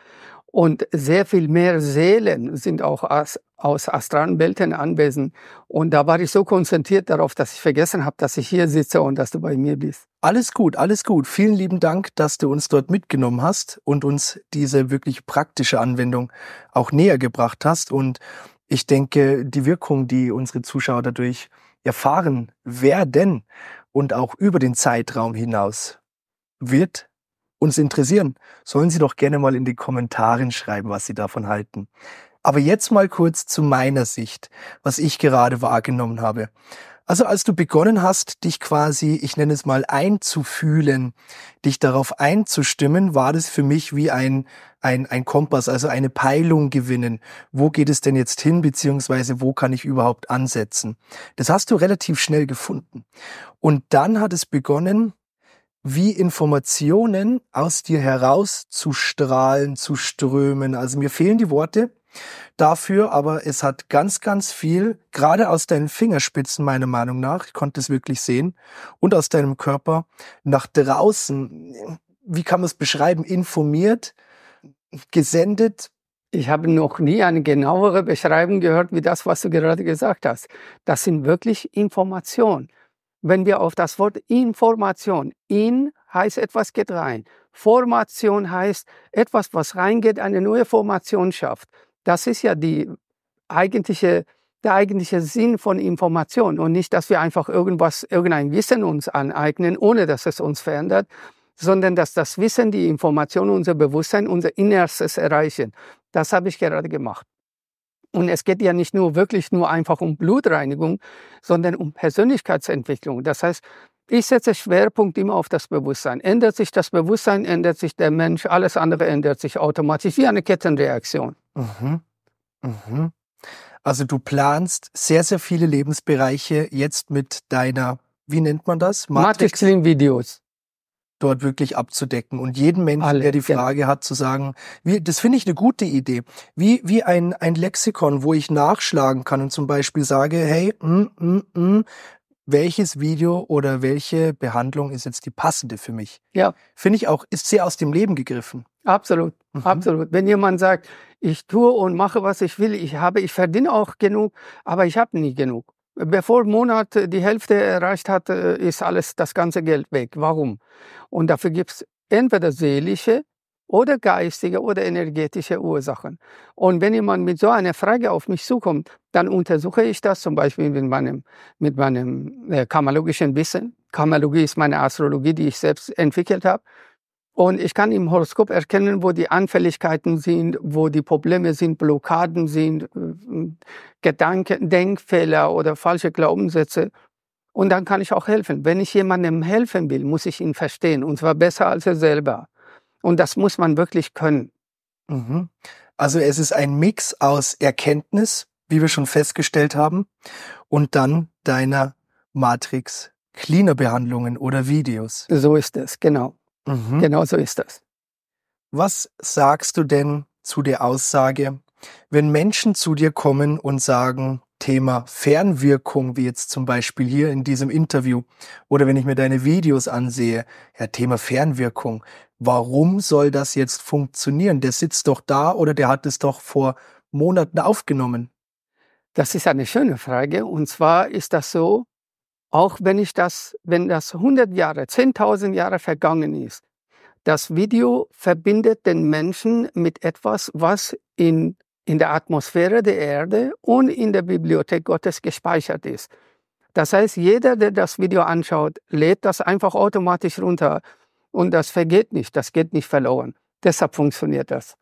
Und sehr viel mehr Seelen sind auch aus, aus astralen Welten anwesend. Und da war ich so konzentriert darauf, dass ich vergessen habe, dass ich hier sitze und dass du bei mir bist. Alles gut, alles gut. Vielen lieben Dank, dass du uns dort mitgenommen hast und uns diese wirklich praktische Anwendung auch näher gebracht hast. Und ich denke, die Wirkung, die unsere Zuschauer dadurch erfahren werden und auch über den Zeitraum hinaus, wird uns interessieren, sollen Sie doch gerne mal in die Kommentaren schreiben, was Sie davon halten. Aber jetzt mal kurz zu meiner Sicht, was ich gerade wahrgenommen habe. Also als du begonnen hast, dich quasi, ich nenne es mal, einzufühlen, dich darauf einzustimmen, war das für mich wie ein, ein, ein Kompass, also eine Peilung gewinnen. Wo geht es denn jetzt hin, beziehungsweise wo kann ich überhaupt ansetzen? Das hast du relativ schnell gefunden. Und dann hat es begonnen, wie Informationen aus dir heraus zu strahlen, zu strömen. Also mir fehlen die Worte dafür, aber es hat ganz, ganz viel, gerade aus deinen Fingerspitzen meiner Meinung nach, ich konnte es wirklich sehen, und aus deinem Körper nach draußen, wie kann man es beschreiben, informiert, gesendet. Ich habe noch nie eine genauere Beschreibung gehört, wie das, was du gerade gesagt hast. Das sind wirklich Informationen wenn wir auf das Wort Information, in heißt etwas geht rein. Formation heißt etwas, was reingeht, eine neue Formation schafft. Das ist ja die eigentliche, der eigentliche Sinn von Information und nicht, dass wir einfach irgendwas, irgendein Wissen uns aneignen, ohne dass es uns verändert, sondern dass das Wissen, die Information, unser Bewusstsein, unser Innerstes erreichen. Das habe ich gerade gemacht. Und es geht ja nicht nur wirklich nur einfach um Blutreinigung, sondern um Persönlichkeitsentwicklung. Das heißt, ich setze Schwerpunkt immer auf das Bewusstsein. Ändert sich das Bewusstsein, ändert sich der Mensch, alles andere ändert sich automatisch, wie eine Kettenreaktion. Mhm. Mhm. Also du planst sehr, sehr viele Lebensbereiche jetzt mit deiner, wie nennt man das? Matrix-Videos dort wirklich abzudecken und jeden Menschen, Alle, der die Frage ja. hat, zu sagen, wie, das finde ich eine gute Idee, wie, wie ein, ein Lexikon, wo ich nachschlagen kann und zum Beispiel sage, hey, mm, mm, mm, welches Video oder welche Behandlung ist jetzt die passende für mich? Ja. Finde ich auch, ist sehr aus dem Leben gegriffen. Absolut, mhm. absolut. Wenn jemand sagt, ich tue und mache, was ich will, ich habe, ich verdiene auch genug, aber ich habe nie genug. Bevor Monat die Hälfte erreicht hat, äh, ist alles das ganze Geld weg. Warum? Und dafür gibt es entweder seelische oder geistige oder energetische Ursachen. Und wenn jemand mit so einer Frage auf mich zukommt, dann untersuche ich das zum Beispiel mit meinem, mit meinem äh, karmalogischen Wissen. Karmalogie ist meine Astrologie, die ich selbst entwickelt habe. Und ich kann im Horoskop erkennen, wo die Anfälligkeiten sind, wo die Probleme sind, Blockaden sind, äh, Gedanken, Denkfehler oder falsche Glaubenssätze. Und dann kann ich auch helfen. Wenn ich jemandem helfen will, muss ich ihn verstehen. Und zwar besser als er selber. Und das muss man wirklich können. Mhm. Also es ist ein Mix aus Erkenntnis, wie wir schon festgestellt haben, und dann deiner Matrix Cleaner Behandlungen oder Videos. So ist es, genau. Mhm. Genau so ist das. Was sagst du denn zu der Aussage, wenn Menschen zu dir kommen und sagen, Thema Fernwirkung, wie jetzt zum Beispiel hier in diesem Interview, oder wenn ich mir deine Videos ansehe, ja, Thema Fernwirkung, warum soll das jetzt funktionieren? Der sitzt doch da oder der hat es doch vor Monaten aufgenommen. Das ist eine schöne Frage. Und zwar ist das so, auch wenn ich das, wenn das 100 Jahre, 10.000 Jahre vergangen ist, das Video verbindet den Menschen mit etwas, was in, in der Atmosphäre der Erde und in der Bibliothek Gottes gespeichert ist. Das heißt, jeder, der das Video anschaut, lädt das einfach automatisch runter und das vergeht nicht, das geht nicht verloren. Deshalb funktioniert das.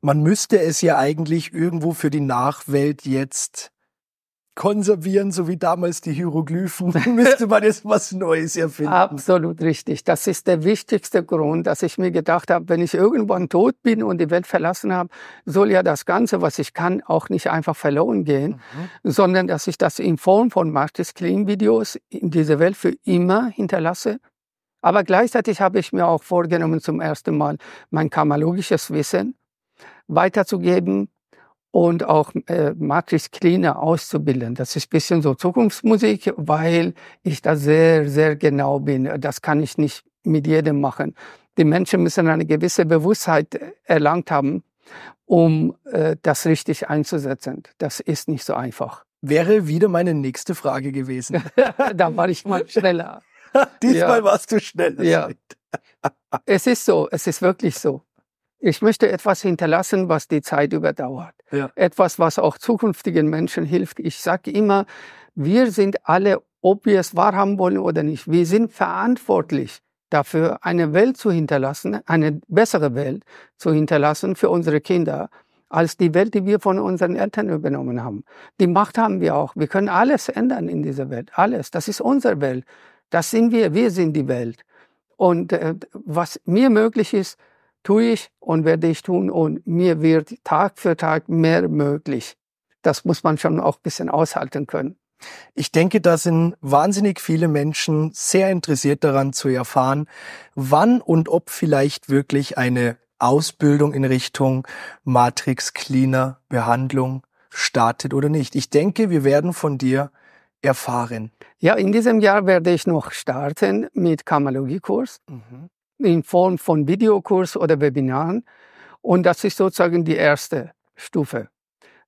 Man müsste es ja eigentlich irgendwo für die Nachwelt jetzt konservieren, so wie damals die Hieroglyphen, müsste man jetzt was Neues erfinden. Absolut richtig. Das ist der wichtigste Grund, dass ich mir gedacht habe, wenn ich irgendwann tot bin und die Welt verlassen habe, soll ja das Ganze, was ich kann, auch nicht einfach verloren gehen, mhm. sondern dass ich das in Form von Martis Clean Videos in diese Welt für immer hinterlasse. Aber gleichzeitig habe ich mir auch vorgenommen, zum ersten Mal mein kamalogisches Wissen weiterzugeben, und auch äh, Matrix Cleaner auszubilden. Das ist bisschen so Zukunftsmusik, weil ich da sehr, sehr genau bin. Das kann ich nicht mit jedem machen. Die Menschen müssen eine gewisse Bewusstheit äh, erlangt haben, um äh, das richtig einzusetzen. Das ist nicht so einfach. Wäre wieder meine nächste Frage gewesen. da war ich mal schneller. Diesmal ja. warst du schneller. Ja. es ist so, es ist wirklich so ich möchte etwas hinterlassen, was die Zeit überdauert. Ja. Etwas, was auch zukünftigen Menschen hilft. Ich sage immer, wir sind alle, ob wir es wahrhaben wollen oder nicht, wir sind verantwortlich dafür, eine Welt zu hinterlassen, eine bessere Welt zu hinterlassen für unsere Kinder als die Welt, die wir von unseren Eltern übernommen haben. Die Macht haben wir auch. Wir können alles ändern in dieser Welt. Alles. Das ist unsere Welt. Das sind wir. Wir sind die Welt. Und äh, was mir möglich ist, tue ich und werde ich tun und mir wird Tag für Tag mehr möglich. Das muss man schon auch ein bisschen aushalten können. Ich denke, da sind wahnsinnig viele Menschen sehr interessiert daran zu erfahren, wann und ob vielleicht wirklich eine Ausbildung in Richtung Matrix Cleaner Behandlung startet oder nicht. Ich denke, wir werden von dir erfahren. Ja, in diesem Jahr werde ich noch starten mit Kammerlogiekurs. Mhm in Form von Videokurs oder Webinaren. Und das ist sozusagen die erste Stufe.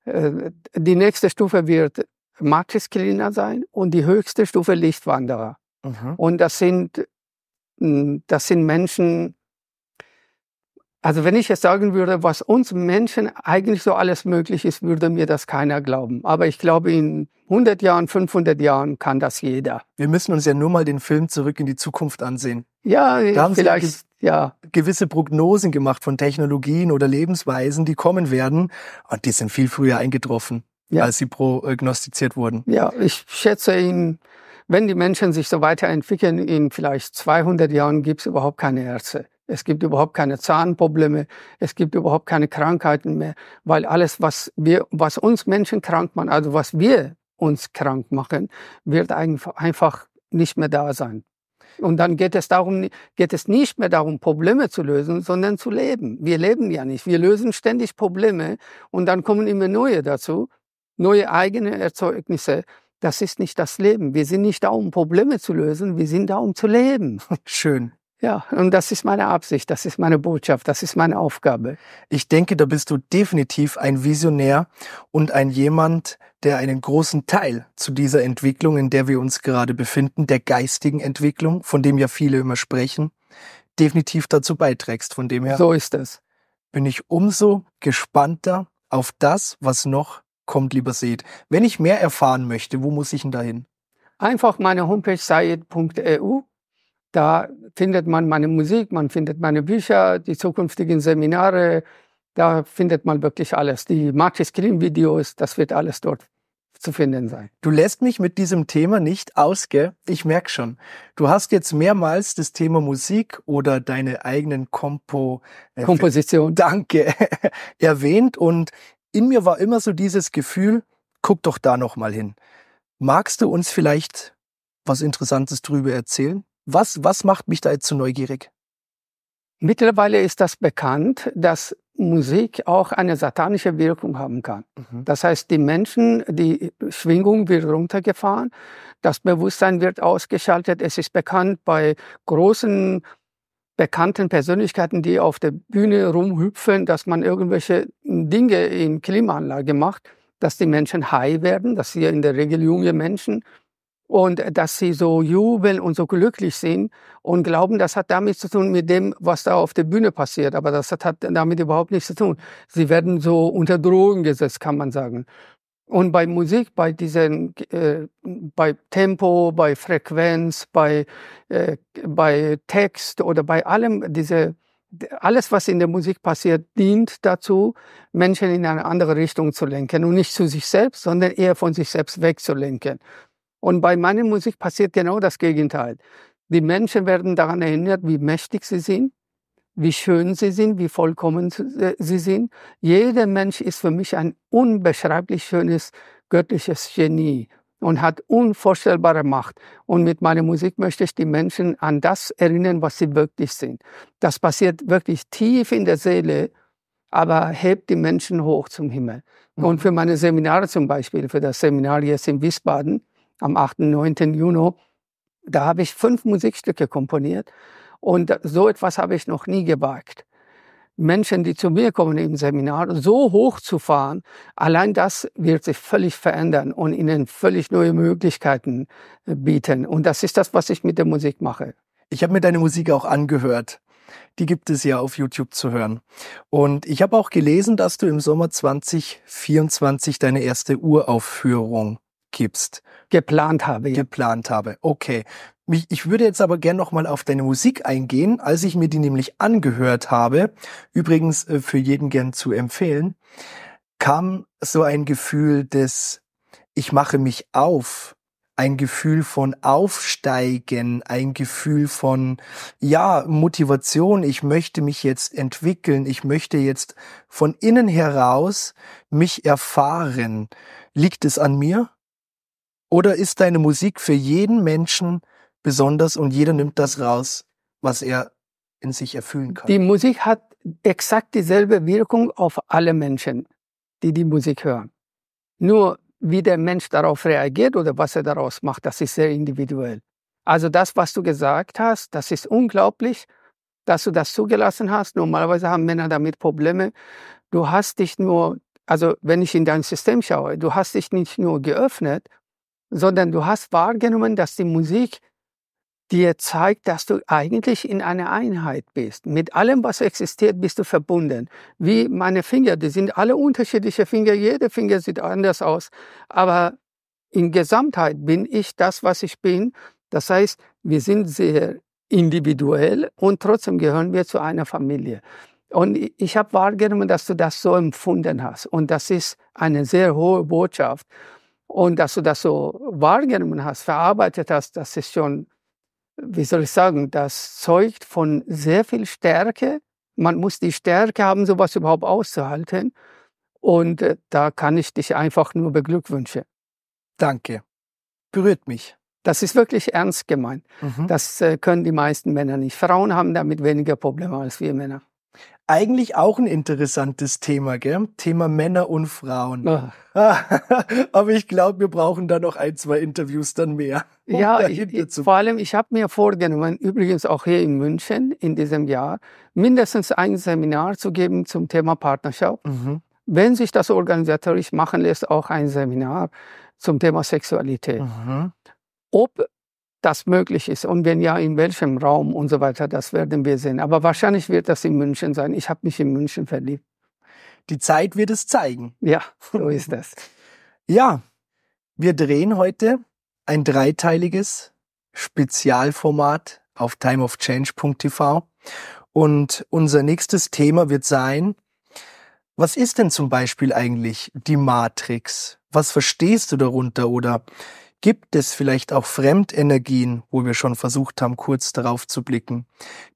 Äh, die nächste Stufe wird Matris Cleaner sein und die höchste Stufe Lichtwanderer. Mhm. Und das sind, hm, das sind Menschen, also wenn ich jetzt sagen würde, was uns Menschen eigentlich so alles möglich ist, würde mir das keiner glauben. Aber ich glaube, in 100 Jahren, 500 Jahren kann das jeder. Wir müssen uns ja nur mal den Film Zurück in die Zukunft ansehen. Ja, da haben vielleicht, Sie ja. gewisse Prognosen gemacht von Technologien oder Lebensweisen, die kommen werden. Und die sind viel früher eingetroffen, ja. als sie prognostiziert wurden. Ja, ich schätze ihn, wenn die Menschen sich so weiterentwickeln, in vielleicht 200 Jahren gibt es überhaupt keine Ärzte. Es gibt überhaupt keine Zahnprobleme, es gibt überhaupt keine Krankheiten mehr, weil alles, was wir, was uns Menschen krank macht, also was wir uns krank machen, wird einfach nicht mehr da sein. Und dann geht es darum, geht es nicht mehr darum, Probleme zu lösen, sondern zu leben. Wir leben ja nicht. Wir lösen ständig Probleme und dann kommen immer neue dazu, neue eigene Erzeugnisse. Das ist nicht das Leben. Wir sind nicht da, um Probleme zu lösen. Wir sind da, um zu leben. Schön. Ja, und das ist meine Absicht, das ist meine Botschaft, das ist meine Aufgabe. Ich denke, da bist du definitiv ein Visionär und ein jemand, der einen großen Teil zu dieser Entwicklung, in der wir uns gerade befinden, der geistigen Entwicklung, von dem ja viele immer sprechen, definitiv dazu beiträgst. Von dem her. So ist es. Bin ich umso gespannter auf das, was noch kommt, lieber Seed. Wenn ich mehr erfahren möchte, wo muss ich denn dahin? Einfach meine Homepage said.eu. Da findet man meine Musik, man findet meine Bücher, die zukünftigen Seminare, da findet man wirklich alles. Die Martis Screen Videos, das wird alles dort zu finden sein. Du lässt mich mit diesem Thema nicht aus, gell? Ich merk schon. Du hast jetzt mehrmals das Thema Musik oder deine eigenen Kompo äh, Komposition. Danke. erwähnt und in mir war immer so dieses Gefühl, guck doch da noch mal hin. Magst du uns vielleicht was interessantes drüber erzählen? Was was macht mich da jetzt so neugierig? Mittlerweile ist das bekannt, dass Musik auch eine satanische Wirkung haben kann. Mhm. Das heißt, die Menschen, die Schwingung wird runtergefahren, das Bewusstsein wird ausgeschaltet. Es ist bekannt bei großen bekannten Persönlichkeiten, die auf der Bühne rumhüpfen, dass man irgendwelche Dinge in Klimaanlage macht, dass die Menschen high werden, dass hier in der Regel junge Menschen und äh, dass sie so jubeln und so glücklich sind und glauben, das hat damit zu tun mit dem, was da auf der Bühne passiert. Aber das hat, hat damit überhaupt nichts zu tun. Sie werden so unter Drogen gesetzt, kann man sagen. Und bei Musik, bei diesen, äh, bei Tempo, bei Frequenz, bei, äh, bei Text oder bei allem, diese, alles, was in der Musik passiert, dient dazu, Menschen in eine andere Richtung zu lenken und nicht zu sich selbst, sondern eher von sich selbst wegzulenken. Und bei meiner Musik passiert genau das Gegenteil. Die Menschen werden daran erinnert, wie mächtig sie sind, wie schön sie sind, wie vollkommen äh, sie sind. Jeder Mensch ist für mich ein unbeschreiblich schönes, göttliches Genie und hat unvorstellbare Macht. Und mit meiner Musik möchte ich die Menschen an das erinnern, was sie wirklich sind. Das passiert wirklich tief in der Seele, aber hebt die Menschen hoch zum Himmel. Und mhm. für meine Seminare zum Beispiel, für das Seminar jetzt in Wiesbaden, am 8. 9. Juni. Da habe ich fünf Musikstücke komponiert und so etwas habe ich noch nie gewagt. Menschen, die zu mir kommen im Seminar, so hoch zu fahren, allein das wird sich völlig verändern und ihnen völlig neue Möglichkeiten äh, bieten. Und das ist das, was ich mit der Musik mache. Ich habe mir deine Musik auch angehört. Die gibt es ja auf YouTube zu hören. Und ich habe auch gelesen, dass du im Sommer 2024 deine erste Uraufführung gibst. Geplant habe. Ja. Geplant habe. Okay. Ich würde jetzt aber gern nochmal auf deine Musik eingehen, als ich mir die nämlich angehört habe. Übrigens äh, für jeden gern zu empfehlen kam so ein Gefühl des ich mache mich auf, ein Gefühl von Aufsteigen, ein Gefühl von, ja, Motivation, ich möchte mich jetzt entwickeln, ich möchte jetzt von innen heraus mich erfahren. Liegt es an mir? Oder ist deine Musik für jeden Menschen besonders und jeder nimmt das raus, was er in sich erfüllen kann? Die Musik hat exakt dieselbe Wirkung auf alle Menschen, die die Musik hören. Nur wie der Mensch darauf reagiert oder was er daraus macht, das ist sehr individuell. Also das, was du gesagt hast, das ist unglaublich, dass du das zugelassen hast. Normalerweise haben Männer damit Probleme. Du hast dich nur, also wenn ich in dein System schaue, du hast dich nicht nur geöffnet sondern du hast wahrgenommen, dass die Musik dir zeigt, dass du eigentlich in einer Einheit bist. Mit allem, was existiert, bist du verbunden. Wie meine Finger, die sind alle unterschiedliche Finger, jeder Finger sieht anders aus, aber in Gesamtheit bin ich das, was ich bin. Das heißt, wir sind sehr individuell und trotzdem gehören wir zu einer Familie. Und ich habe wahrgenommen, dass du das so empfunden hast. Und das ist eine sehr hohe Botschaft. Und dass du das so wahrgenommen hast, verarbeitet hast, das ist schon, wie soll ich sagen, das zeugt von sehr viel Stärke. Man muss die Stärke haben, sowas überhaupt auszuhalten. Und äh, da kann ich dich einfach nur beglückwünschen. Danke. Berührt mich. Das ist wirklich ernst gemeint. Mhm. Das äh, können die meisten Männer nicht. Frauen haben damit weniger Probleme als wir Männer. Eigentlich auch ein interessantes Thema, gell? Thema Männer und Frauen. Ah. Aber ich glaube, wir brauchen da noch ein, zwei Interviews dann mehr. Um ja, ich, ich, vor allem, ich habe mir vorgenommen, übrigens auch hier in München in diesem Jahr, mindestens ein Seminar zu geben zum Thema Partnerschaft. Mhm. Wenn sich das organisatorisch machen lässt, auch ein Seminar zum Thema Sexualität. Mhm. Ob das möglich ist und wenn ja, in welchem Raum und so weiter, das werden wir sehen. Aber wahrscheinlich wird das in München sein. Ich habe mich in München verliebt. Die Zeit wird es zeigen. Ja, so ist das. ja, wir drehen heute ein dreiteiliges Spezialformat auf timeofchange.tv und unser nächstes Thema wird sein, was ist denn zum Beispiel eigentlich die Matrix? Was verstehst du darunter oder Gibt es vielleicht auch Fremdenergien, wo wir schon versucht haben, kurz darauf zu blicken,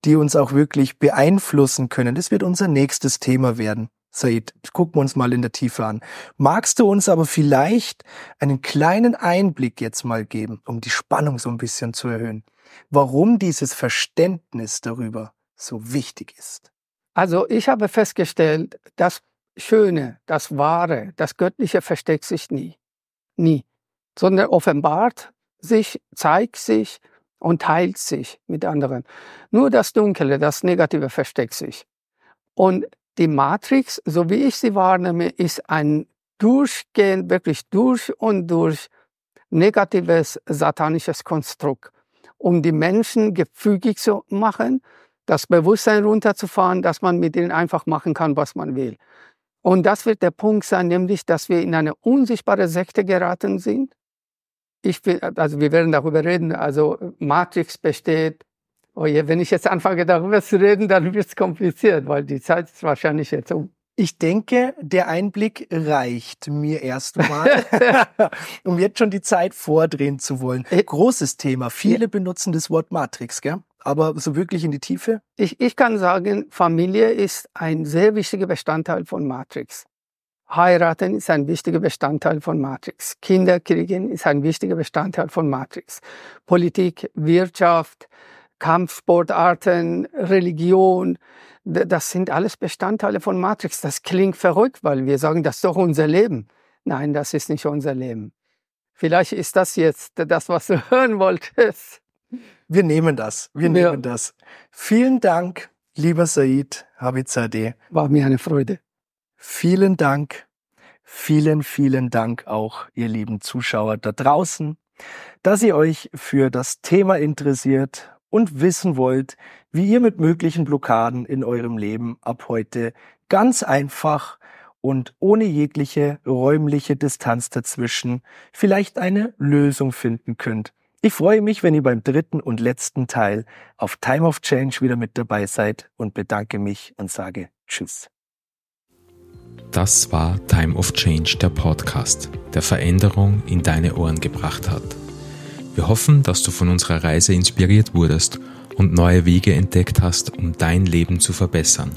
die uns auch wirklich beeinflussen können? Das wird unser nächstes Thema werden. Said, gucken wir uns mal in der Tiefe an. Magst du uns aber vielleicht einen kleinen Einblick jetzt mal geben, um die Spannung so ein bisschen zu erhöhen, warum dieses Verständnis darüber so wichtig ist? Also ich habe festgestellt, das Schöne, das Wahre, das Göttliche versteckt sich nie. Nie sondern offenbart sich, zeigt sich und teilt sich mit anderen. Nur das Dunkle, das Negative versteckt sich. Und die Matrix, so wie ich sie wahrnehme, ist ein durchgehend, wirklich durch und durch negatives satanisches Konstrukt, um die Menschen gefügig zu machen, das Bewusstsein runterzufahren, dass man mit ihnen einfach machen kann, was man will. Und das wird der Punkt sein, nämlich, dass wir in eine unsichtbare Sekte geraten sind, ich will, also wir werden darüber reden, also Matrix besteht. Oh je, wenn ich jetzt anfange darüber zu reden, dann wird es kompliziert, weil die Zeit ist wahrscheinlich jetzt um. Ich denke, der Einblick reicht mir erstmal, um jetzt schon die Zeit vordrehen zu wollen. Äh, Großes Thema. Viele benutzen das Wort Matrix, gell? Aber so wirklich in die Tiefe? Ich, ich kann sagen, Familie ist ein sehr wichtiger Bestandteil von Matrix. Heiraten ist ein wichtiger Bestandteil von Matrix. Kinder kriegen ist ein wichtiger Bestandteil von Matrix. Politik, Wirtschaft, Kampfsportarten, Religion, das sind alles Bestandteile von Matrix. Das klingt verrückt, weil wir sagen, das ist doch unser Leben. Nein, das ist nicht unser Leben. Vielleicht ist das jetzt das, was du hören wolltest. Wir nehmen das. Wir ja. nehmen das. Vielen Dank, lieber Said Habizadeh. War mir eine Freude. Vielen Dank, vielen, vielen Dank auch, ihr lieben Zuschauer da draußen, dass ihr euch für das Thema interessiert und wissen wollt, wie ihr mit möglichen Blockaden in eurem Leben ab heute ganz einfach und ohne jegliche räumliche Distanz dazwischen vielleicht eine Lösung finden könnt. Ich freue mich, wenn ihr beim dritten und letzten Teil auf Time of Change wieder mit dabei seid und bedanke mich und sage Tschüss. Das war Time of Change, der Podcast, der Veränderung in deine Ohren gebracht hat. Wir hoffen, dass du von unserer Reise inspiriert wurdest und neue Wege entdeckt hast, um dein Leben zu verbessern.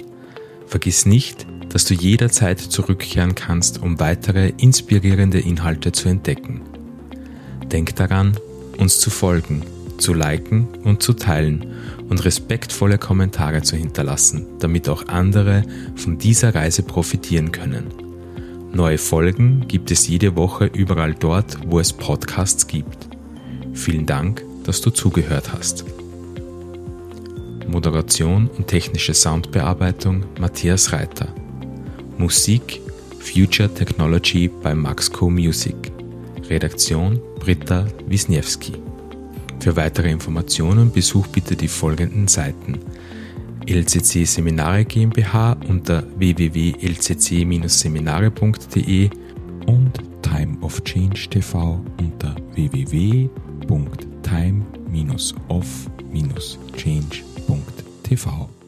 Vergiss nicht, dass du jederzeit zurückkehren kannst, um weitere inspirierende Inhalte zu entdecken. Denk daran, uns zu folgen, zu liken und zu teilen und respektvolle Kommentare zu hinterlassen, damit auch andere von dieser Reise profitieren können. Neue Folgen gibt es jede Woche überall dort, wo es Podcasts gibt. Vielen Dank, dass du zugehört hast. Moderation und technische Soundbearbeitung Matthias Reiter. Musik Future Technology bei Maxco Music. Redaktion Britta Wisniewski. Für weitere Informationen besuch bitte die folgenden Seiten. LCC Seminare GmbH unter www.lcc-seminare.de und Time of Change TV unter www.time-of-change.tv.